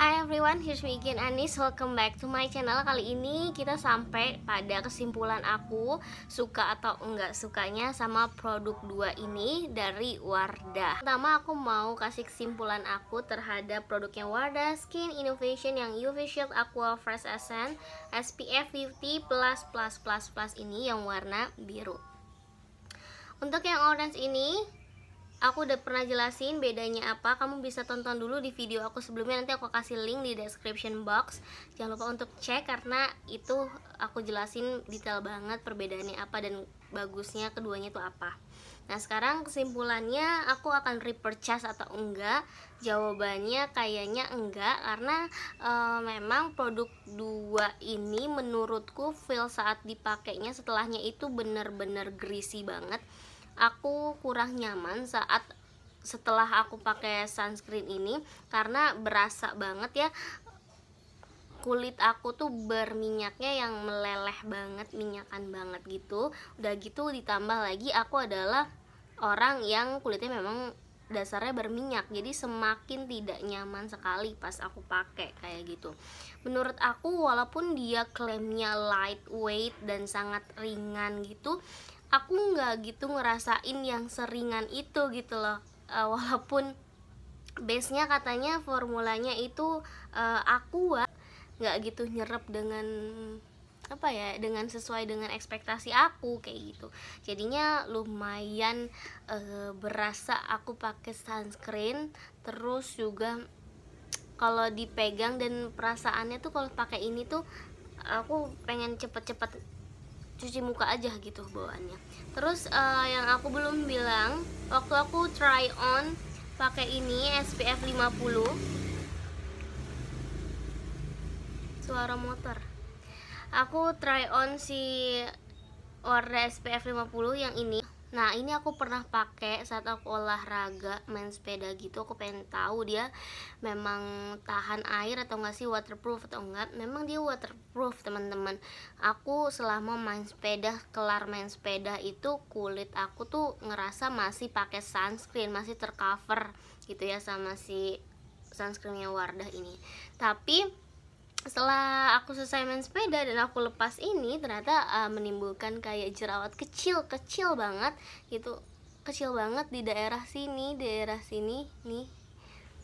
Hi everyone, here's me again Anis Welcome back to my channel Kali ini kita sampai pada kesimpulan aku Suka atau enggak sukanya sama produk dua ini dari Wardah Pertama aku mau kasih kesimpulan aku terhadap produknya Wardah Skin Innovation yang UV Shield Aqua Fresh Essence SPF 50++++ ini yang warna biru Untuk yang orange ini Aku udah pernah jelasin bedanya apa, kamu bisa tonton dulu di video aku sebelumnya nanti aku kasih link di description box. Jangan lupa untuk cek karena itu aku jelasin detail banget perbedaannya apa dan bagusnya keduanya itu apa. Nah, sekarang kesimpulannya aku akan repurchase atau enggak? Jawabannya kayaknya enggak karena e, memang produk dua ini menurutku feel saat dipakainya setelahnya itu bener-bener greasy banget aku kurang nyaman saat setelah aku pakai sunscreen ini karena berasa banget ya kulit aku tuh berminyaknya yang meleleh banget minyakan banget gitu udah gitu ditambah lagi aku adalah orang yang kulitnya memang dasarnya berminyak jadi semakin tidak nyaman sekali pas aku pakai kayak gitu menurut aku walaupun dia klaimnya lightweight dan sangat ringan gitu aku nggak gitu ngerasain yang seringan itu gitu loh uh, walaupun base nya katanya formulanya itu uh, eh, aku nggak gitu nyerap dengan apa ya dengan sesuai dengan ekspektasi aku kayak gitu jadinya lumayan uh, berasa aku pakai sunscreen terus juga kalau dipegang dan perasaannya tuh kalau pakai ini tuh aku pengen cepet-cepet cuci muka aja gitu bawaannya terus uh, yang aku belum bilang waktu aku try on pakai ini SPF 50 suara motor aku try on si warna SPF 50 yang ini Nah ini aku pernah pakai saat aku olahraga main sepeda gitu Aku pengen tahu dia memang tahan air atau enggak sih waterproof atau enggak Memang dia waterproof teman-teman Aku selama main sepeda, kelar main sepeda itu kulit aku tuh ngerasa masih pakai sunscreen Masih tercover gitu ya sama si sunscreennya Wardah ini Tapi setelah aku selesai main sepeda dan aku lepas ini ternyata uh, menimbulkan kayak jerawat kecil kecil banget gitu kecil banget di daerah sini daerah sini nih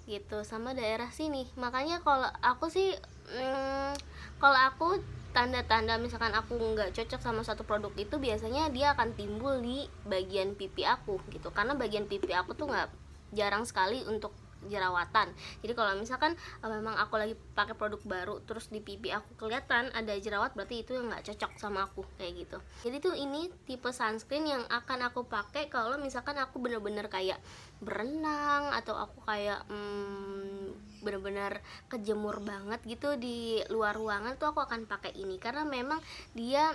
gitu sama daerah sini makanya kalau aku sih hmm, kalau aku tanda-tanda misalkan aku nggak cocok sama satu produk itu biasanya dia akan timbul di bagian pipi aku gitu karena bagian pipi aku tuh nggak jarang sekali untuk jerawatan jadi kalau misalkan uh, memang aku lagi pakai produk baru terus di pipi aku kelihatan ada jerawat berarti itu yang nggak cocok sama aku kayak gitu jadi tuh ini tipe sunscreen yang akan aku pakai kalau misalkan aku bener-bener kayak berenang atau aku kayak hmm, bener-bener kejemur banget gitu di luar ruangan tuh aku akan pakai ini karena memang dia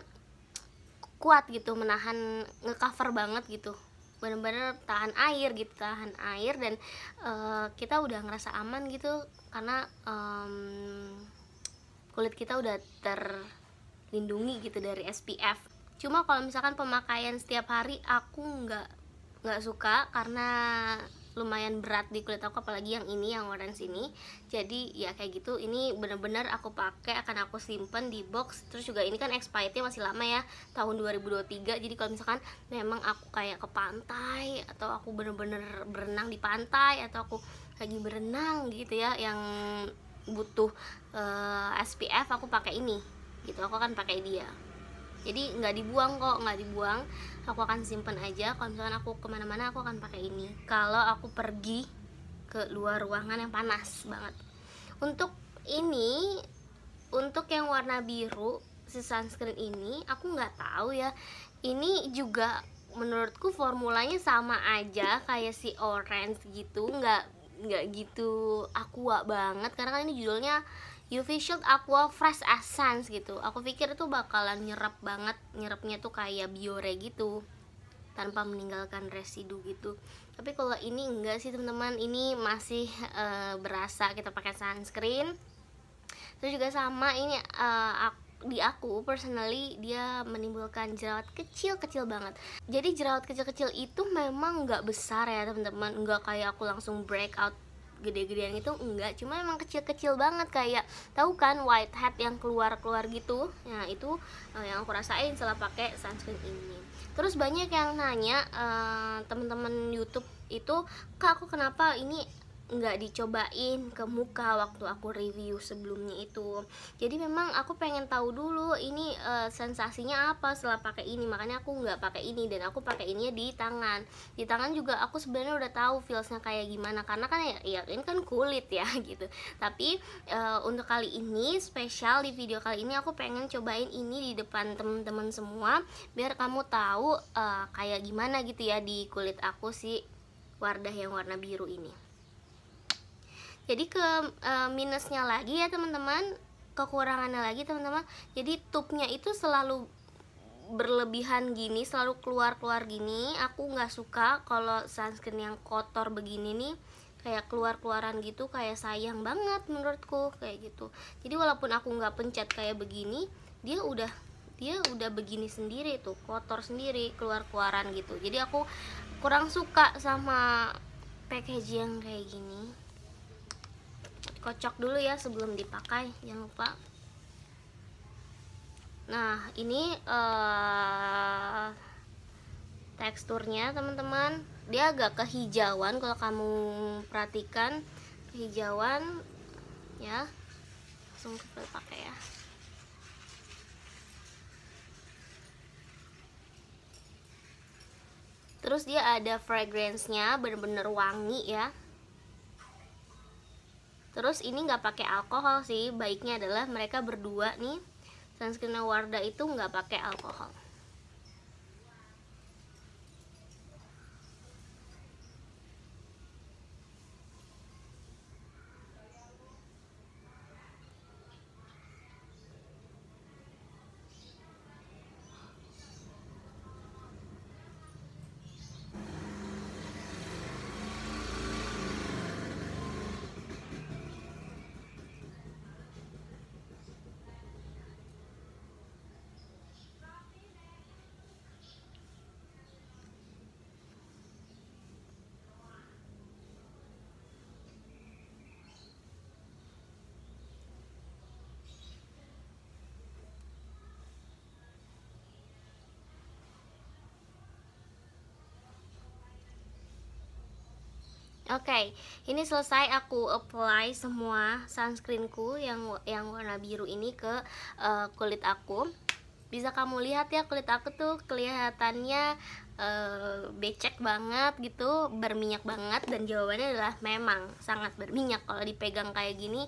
kuat gitu menahan ngecover banget gitu bener-bener tahan air gitu tahan air dan uh, kita udah ngerasa aman gitu karena um, kulit kita udah terlindungi gitu dari SPF cuma kalau misalkan pemakaian setiap hari aku nggak nggak suka karena lumayan berat di kulit aku apalagi yang ini yang orange ini jadi ya kayak gitu ini bener-bener aku pakai akan aku simpen di box terus juga ini kan expirednya masih lama ya tahun 2023 jadi kalau misalkan memang aku kayak ke pantai atau aku bener-bener berenang di pantai atau aku lagi berenang gitu ya yang butuh uh, eh, SPF aku pakai ini gitu aku akan pakai dia jadi nggak dibuang kok nggak dibuang aku akan simpen aja kalau misalkan aku kemana-mana aku akan pakai ini kalau aku pergi ke luar ruangan yang panas banget untuk ini untuk yang warna biru si sunscreen ini aku nggak tahu ya ini juga menurutku formulanya sama aja kayak si orange gitu nggak nggak gitu aqua banget karena kan ini judulnya UV shield aqua fresh essence gitu aku pikir itu bakalan nyerap banget nyerapnya tuh kayak biore gitu tanpa meninggalkan residu gitu tapi kalau ini enggak sih teman-teman ini masih e, berasa kita pakai sunscreen terus juga sama ini e, eh, aku, di aku personally dia menimbulkan jerawat kecil-kecil banget jadi jerawat kecil-kecil itu memang nggak besar ya teman-teman nggak kayak aku langsung breakout gede-gedean itu enggak cuma emang kecil-kecil banget kayak tahu kan white hat yang keluar-keluar gitu nah itu uh, yang aku rasain setelah pakai sunscreen ini terus banyak yang nanya uh, eh, teman-teman YouTube itu kak aku kenapa ini nggak dicobain ke muka waktu aku review sebelumnya itu jadi memang aku pengen tahu dulu ini uh, sensasinya apa setelah pakai ini makanya aku nggak pakai ini dan aku pakai ininya di tangan di tangan juga aku sebenarnya udah tahu feelsnya kayak gimana karena kan ya, ya ini kan kulit ya gitu tapi uh, untuk kali ini spesial di video kali ini aku pengen cobain ini di depan temen-temen semua biar kamu tahu uh, kayak gimana gitu ya di kulit aku si Wardah yang warna biru ini jadi ke uh, minusnya lagi ya teman-teman kekurangannya lagi teman-teman jadi tubnya itu selalu berlebihan gini selalu keluar-keluar gini aku nggak suka kalau sunscreen yang kotor begini nih kayak keluar-keluaran gitu kayak sayang banget menurutku kayak gitu jadi walaupun aku nggak pencet kayak begini dia udah dia udah begini sendiri tuh kotor sendiri keluar-keluaran gitu jadi aku kurang suka sama packaging yang kayak gini kocok dulu ya sebelum dipakai jangan lupa nah ini uh, teksturnya teman-teman dia agak kehijauan kalau kamu perhatikan kehijauan ya langsung kita pakai ya terus dia ada fragrance-nya bener-bener wangi ya terus ini nggak pakai alkohol sih baiknya adalah mereka berdua nih sunscreen Wardah itu nggak pakai alkohol Oke, okay, ini selesai aku apply semua sunscreenku yang yang warna biru ini ke uh, kulit aku. Bisa kamu lihat ya kulit aku tuh kelihatannya eh, becek banget gitu, berminyak banget dan jawabannya adalah memang sangat berminyak kalau dipegang kayak gini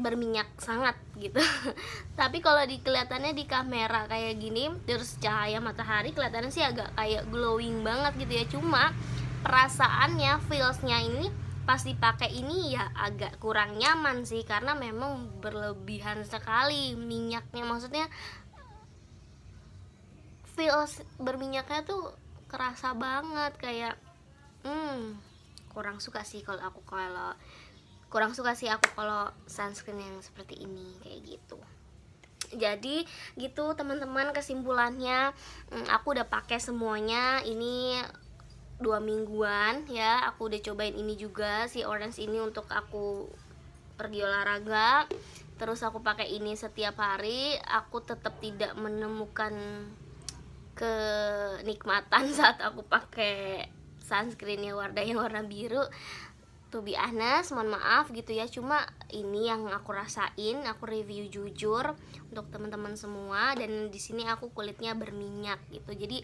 berminyak sangat gitu tapi kalau di kelihatannya di kamera kayak gini terus cahaya matahari kelihatannya sih agak kayak glowing banget gitu ya cuma perasaannya feelsnya ini pas dipakai ini ya agak kurang nyaman sih karena memang berlebihan sekali minyaknya maksudnya feels berminyaknya tuh kerasa banget kayak hmm kurang suka sih kalau aku kalau kurang suka sih aku kalau sunscreen yang seperti ini kayak gitu jadi gitu teman-teman kesimpulannya mm, aku udah pakai semuanya ini dua mingguan ya aku udah cobain ini juga si orange ini untuk aku pergi olahraga terus aku pakai ini setiap hari aku tetap tidak menemukan kenikmatan saat aku pakai sunscreen yang warna yang warna biru to be honest, mohon maaf gitu ya. Cuma ini yang aku rasain, aku review jujur untuk teman-teman semua dan di sini aku kulitnya berminyak gitu. Jadi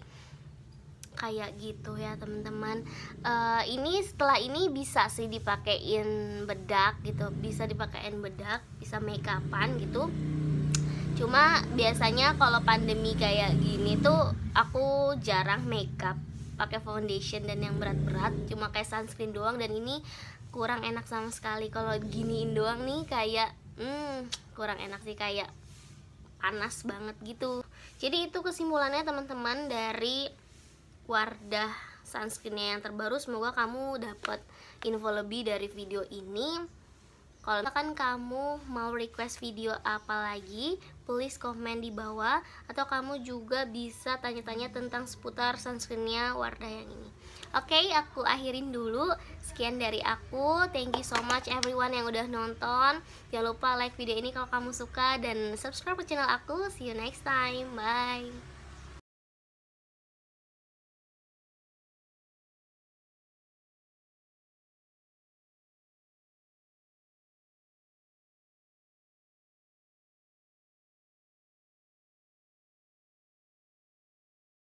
kayak gitu ya teman-teman uh, ini setelah ini bisa sih dipakein bedak gitu bisa dipakein bedak bisa make upan gitu cuma biasanya kalau pandemi kayak gini tuh aku jarang makeup pakai foundation dan yang berat-berat cuma kayak sunscreen doang dan ini kurang enak sama sekali kalau giniin doang nih kayak hmm, kurang enak sih kayak panas banget gitu jadi itu kesimpulannya teman-teman dari Wardah sunscreennya yang terbaru semoga kamu dapat info lebih dari video ini kalau misalkan kamu mau request video apa lagi, please komen di bawah atau kamu juga bisa tanya-tanya tentang seputar sunscreennya Wardah yang ini. Oke, okay, aku akhirin dulu. Sekian dari aku. Thank you so much everyone yang udah nonton. Jangan lupa like video ini kalau kamu suka dan subscribe ke channel aku. See you next time. Bye.